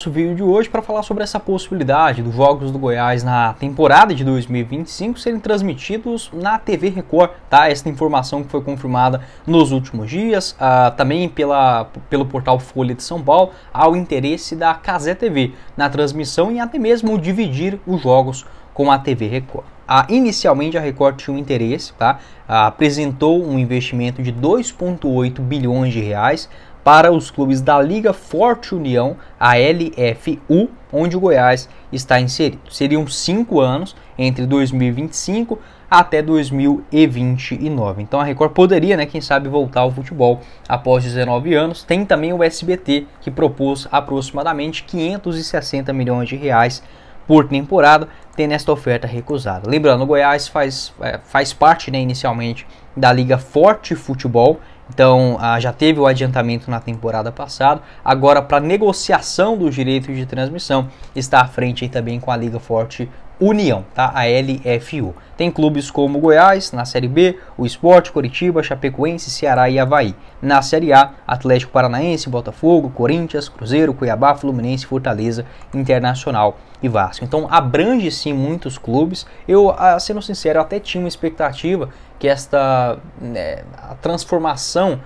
nosso vídeo de hoje para falar sobre essa possibilidade dos jogos do Goiás na temporada de 2025 serem transmitidos na TV Record, tá? Essa informação que foi confirmada nos últimos dias, uh, também pela, pelo portal Folha de São Paulo, ao interesse da Casé TV na transmissão e até mesmo dividir os jogos com a TV Record. Ah, inicialmente a Record tinha um interesse, tá? Ah, apresentou um investimento de 2,8 bilhões de reais para os clubes da Liga Forte União, a LFU, onde o Goiás está inserido. Seriam cinco anos entre 2025 até 2029. Então a Record poderia, né, quem sabe, voltar ao futebol após 19 anos. Tem também o SBT, que propôs aproximadamente 560 milhões de reais por temporada, tendo esta oferta recusada. Lembrando, o Goiás faz, é, faz parte né, inicialmente da Liga Forte Futebol, então ah, já teve o adiantamento na temporada passada. Agora, para negociação dos direitos de transmissão, está à frente aí também com a Liga Forte União, tá? A LFU. Tem clubes como Goiás na Série B, o Esporte, Curitiba, Chapecoense, Ceará e Havaí. Na Série A, Atlético Paranaense, Botafogo, Corinthians, Cruzeiro, Cuiabá, Fluminense, Fortaleza, Internacional e Vasco. Então abrange sim muitos clubes. Eu, ah, sendo sincero, até tinha uma expectativa que esta né, a transformação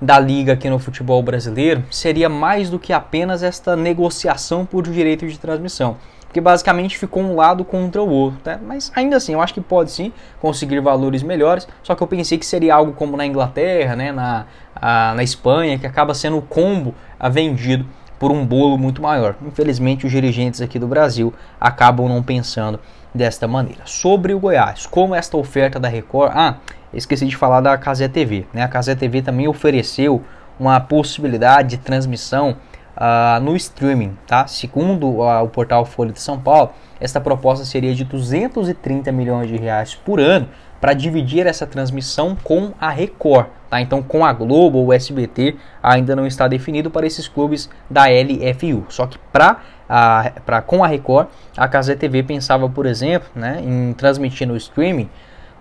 da liga aqui no futebol brasileiro seria mais do que apenas esta negociação por direito de transmissão. Porque basicamente ficou um lado contra o outro. Né? Mas ainda assim, eu acho que pode sim conseguir valores melhores. Só que eu pensei que seria algo como na Inglaterra, né? na, a, na Espanha, que acaba sendo o combo vendido por um bolo muito maior. Infelizmente, os dirigentes aqui do Brasil acabam não pensando desta maneira. Sobre o Goiás, como esta oferta da Record. Ah, esqueci de falar da Casé TV. Né? A Casé TV também ofereceu uma possibilidade de transmissão uh, no streaming. Tá? Segundo uh, o portal Folha de São Paulo, esta proposta seria de 230 milhões de reais por ano para dividir essa transmissão com a Record. Tá? Então, com a Globo ou SBT ainda não está definido para esses clubes da LFU. Só que para a, pra, com a Record, a Casé TV pensava, por exemplo, né, em transmitir no streaming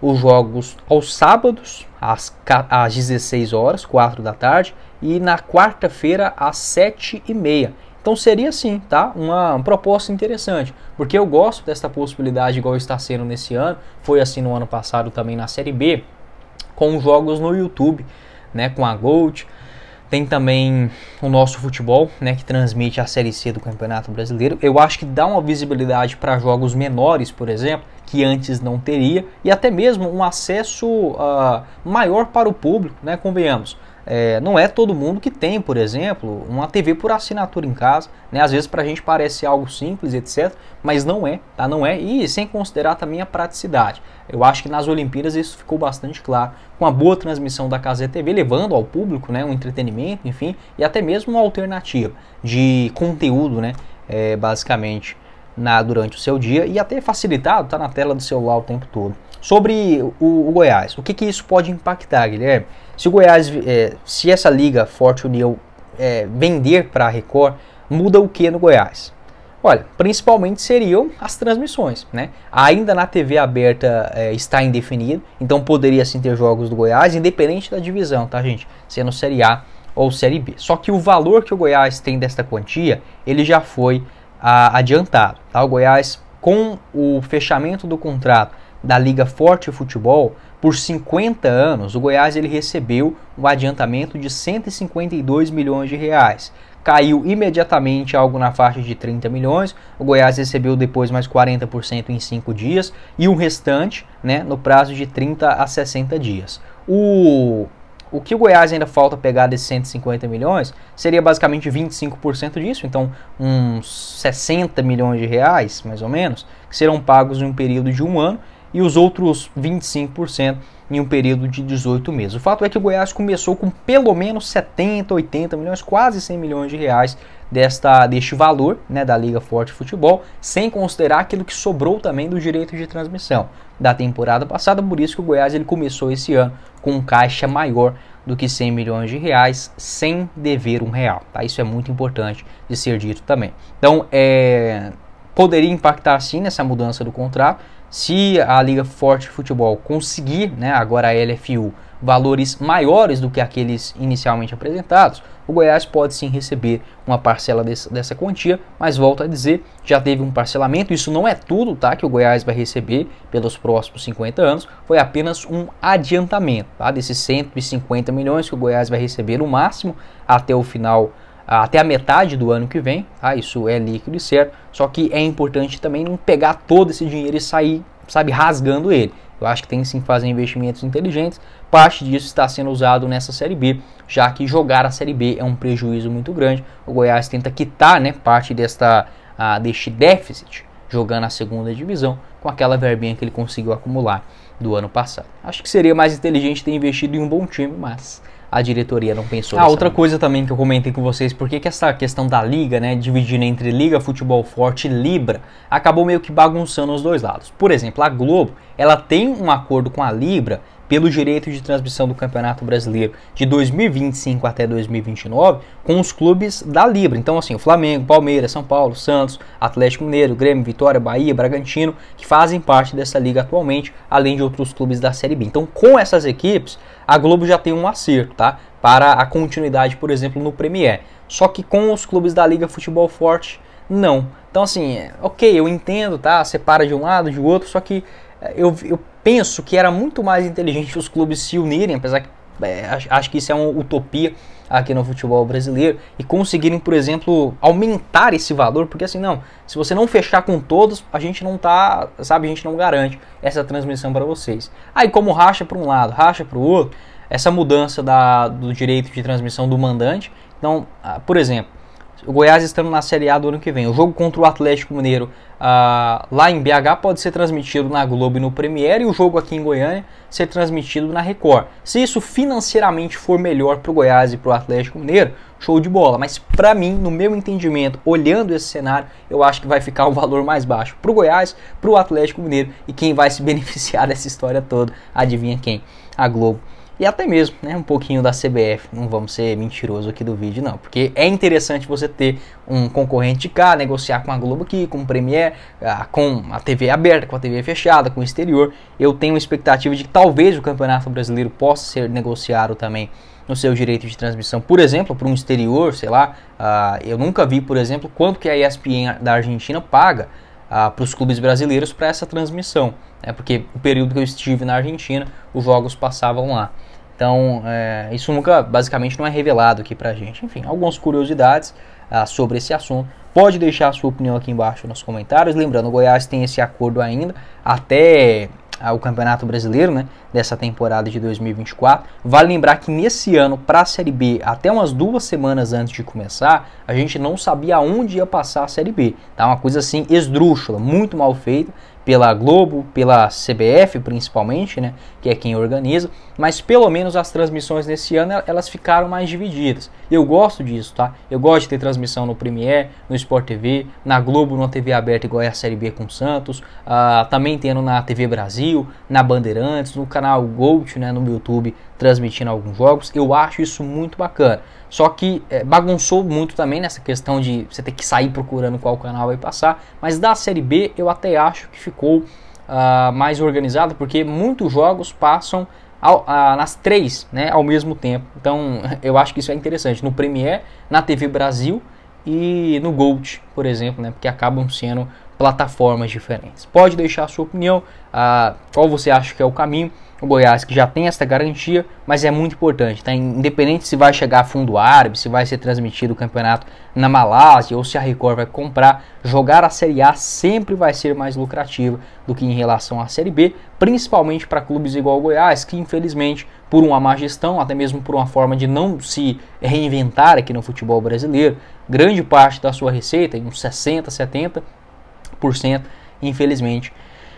os jogos aos sábados, às, às 16 horas, 4 da tarde, e na quarta-feira, às 7 e meia. Então seria sim, tá? Uma, uma proposta interessante, porque eu gosto dessa possibilidade igual está sendo nesse ano, foi assim no ano passado também na Série B, com jogos no YouTube, né, com a Gold. Tem também o nosso futebol, né, que transmite a Série C do Campeonato Brasileiro. Eu acho que dá uma visibilidade para jogos menores, por exemplo, que antes não teria, e até mesmo um acesso uh, maior para o público, né, convenhamos. É, não é todo mundo que tem, por exemplo, uma TV por assinatura em casa. Né? Às vezes para a gente parece algo simples, etc. Mas não é, tá? Não é. E sem considerar também a praticidade. Eu acho que nas Olimpíadas isso ficou bastante claro. Com a boa transmissão da Casa TV, levando ao público né, um entretenimento, enfim, e até mesmo uma alternativa de conteúdo, né? É, basicamente, na, durante o seu dia e até facilitado, tá na tela do celular o tempo todo. Sobre o, o Goiás, o que, que, isso pode impactar, Guilherme? Se o Goiás, é, se essa liga Forte União é, vender para a Record, muda o que no Goiás? Olha, principalmente seriam as transmissões, né? Ainda na TV aberta é, está indefinido, então poderia sim ter jogos do Goiás, independente da divisão, tá gente? Sendo Série A ou Série B. Só que o valor que o Goiás tem desta quantia, ele já foi a, ah, adiantado, tá? O Goiás, com o fechamento do contrato da Liga Forte Futebol, por 50 anos, o Goiás ele recebeu um adiantamento de 152 milhões de reais. Caiu imediatamente algo na faixa de 30 milhões. O Goiás recebeu depois mais 40% em 5 dias e o restante, né, no prazo de 30 a 60 dias. O o que o Goiás ainda falta pegar desses 150 milhões seria basicamente 25% disso, então uns 60 milhões de reais, mais ou menos, que serão pagos em um período de um ano e os outros 25% em um período de 18 meses. O fato é que o Goiás começou com pelo menos 70, 80 milhões, quase 100 milhões de reais desta, deste valor né, da Liga Forte Futebol, sem considerar aquilo que sobrou também do direito de transmissão da temporada passada, por isso que o Goiás ele começou esse ano com um caixa maior do que 100 milhões de reais sem dever um real. Tá? Isso é muito importante de ser dito também. Então, é, poderia impactar sim nessa mudança do contrato. Se a Liga Forte Futebol conseguir, né, agora a LFU, valores maiores do que aqueles inicialmente apresentados, o Goiás pode sim receber uma parcela desse, dessa quantia, mas volto a dizer, já teve um parcelamento, isso não é tudo tá, que o Goiás vai receber pelos próximos 50 anos, foi apenas um adiantamento tá, desses 150 milhões que o Goiás vai receber no máximo até o final até a metade do ano que vem, tá? isso é líquido e certo, só que é importante também não pegar todo esse dinheiro e sair, sabe, rasgando ele. Eu acho que tem sim fazer investimentos inteligentes. Parte disso está sendo usado nessa Série B, já que jogar a Série B é um prejuízo muito grande. O Goiás tenta quitar né, parte desta, deste déficit jogando a segunda divisão com aquela verbinha que ele conseguiu acumular do ano passado. Acho que seria mais inteligente ter investido em um bom time, mas a diretoria não pensou. Ah, outra maneira. coisa também que eu comentei com vocês, por que essa questão da liga, né, dividindo entre Liga Futebol Forte e Libra, acabou meio que bagunçando os dois lados. Por exemplo, a Globo, ela tem um acordo com a Libra pelo direito de transmissão do Campeonato Brasileiro de 2025 até 2029 com os clubes da Libra. Então, assim, o Flamengo, Palmeiras, São Paulo, Santos, Atlético Mineiro, Grêmio, Vitória, Bahia, Bragantino, que fazem parte dessa liga atualmente, além de outros clubes da Série B. Então, com essas equipes, a Globo já tem um acerto, tá? Para a continuidade, por exemplo, no Premier. Só que com os clubes da Liga Futebol Forte, não. Então, assim, é, ok, eu entendo, tá? Separa de um lado, de outro, só que eu, eu penso que era muito mais inteligente os clubes se unirem, apesar que é, acho que isso é uma utopia aqui no futebol brasileiro e conseguirem, por exemplo, aumentar esse valor, porque assim, não, se você não fechar com todos, a gente não tá, sabe, a gente não garante essa transmissão para vocês. Aí como racha para um lado, racha para o outro, essa mudança da, do direito de transmissão do mandante. Então, ah, por exemplo, o Goiás estando na Série A do ano que vem. O jogo contra o Atlético Mineiro ah, lá em BH pode ser transmitido na Globo e no Premiere e o jogo aqui em Goiânia ser transmitido na Record. Se isso financeiramente for melhor para o Goiás e para o Atlético Mineiro, show de bola. Mas para mim, no meu entendimento, olhando esse cenário, eu acho que vai ficar um valor mais baixo para o Goiás, para o Atlético Mineiro e quem vai se beneficiar dessa história toda, adivinha quem? A Globo e até mesmo né, um pouquinho da CBF. Não vamos ser mentiroso aqui do vídeo, não, porque é interessante você ter um concorrente de cá, negociar com a Globo aqui, com o Premier, ah, com a TV aberta, com a TV fechada, com o exterior. Eu tenho expectativa de que talvez o Campeonato Brasileiro possa ser negociado também no seu direito de transmissão, por exemplo, para um exterior, sei lá. Uh, eu nunca vi, por exemplo, quanto que a ESPN da Argentina paga ah, para os clubes brasileiros para essa transmissão, né? porque o período que eu estive na Argentina, os jogos passavam lá. Então, é, isso nunca, basicamente, não é revelado aqui para a gente. Enfim, algumas curiosidades ah, sobre esse assunto. Pode deixar a sua opinião aqui embaixo nos comentários. Lembrando, o Goiás tem esse acordo ainda até ao Campeonato Brasileiro, né, dessa temporada de 2024. Vale lembrar que nesse ano, para a Série B, até umas duas semanas antes de começar, a gente não sabia onde ia passar a Série B. Tá uma coisa assim esdrúxula, muito mal feita pela Globo, pela CBF principalmente, né, que é quem organiza, mas pelo menos as transmissões nesse ano elas ficaram mais divididas. Eu gosto disso, tá? Eu gosto de ter transmissão no Premier, no Sport TV, na Globo, na TV aberta igual é a Série B com Santos, uh, também tendo na TV Brasil, na Bandeirantes, no canal Gold, né, no YouTube, transmitindo alguns jogos. Eu acho isso muito bacana. Só que é, bagunçou muito também nessa questão de você ter que sair procurando qual canal vai passar. Mas da Série B eu até acho que ficou uh, mais organizado, porque muitos jogos passam ao, ah, nas três né, ao mesmo tempo. Então eu acho que isso é interessante. No Premiere, na TV Brasil e no Gold, por exemplo, né, porque acabam sendo plataformas diferentes. Pode deixar a sua opinião, ah, qual você acha que é o caminho. O Goiás que já tem esta garantia, mas é muito importante, tá? Independente se vai chegar a fundo árabe, se vai ser transmitido o campeonato na Malásia ou se a Record vai comprar, jogar a Série A sempre vai ser mais lucrativa do que em relação à Série B, principalmente para clubes igual ao Goiás, que infelizmente, por uma má gestão, até mesmo por uma forma de não se reinventar aqui no futebol brasileiro, grande parte da sua receita, em uns 60, 70, infelizmente,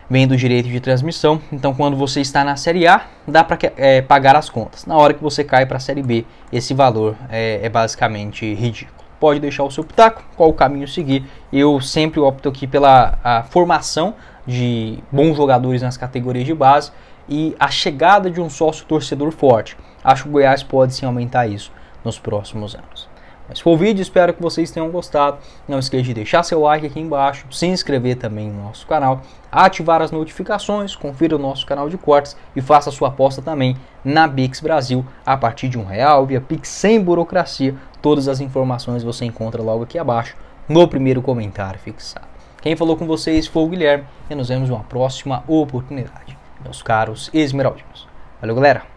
vem do direito de transmissão. Então, quando você está na Série A, dá para é, pagar as contas. Na hora que você cai para a Série B, esse valor é, é basicamente ridículo. Pode deixar o seu pitaco, qual o caminho seguir. Eu sempre opto aqui pela formação de bons jogadores nas categorias de base e a chegada de um sócio torcedor forte. Acho que o Goiás pode sim aumentar isso nos próximos anos. Mas foi o vídeo, espero que vocês tenham gostado. Não esqueça de deixar seu like aqui embaixo, se inscrever também no nosso canal, ativar as notificações, confira o nosso canal de cortes e faça sua aposta também na Bix Brasil a partir de um real via Pix sem burocracia. Todas as informações você encontra logo aqui abaixo no primeiro comentário fixado. Quem falou com vocês foi o Guilherme e nos vemos uma próxima oportunidade, meus caros esmeraldinos. Valeu, galera!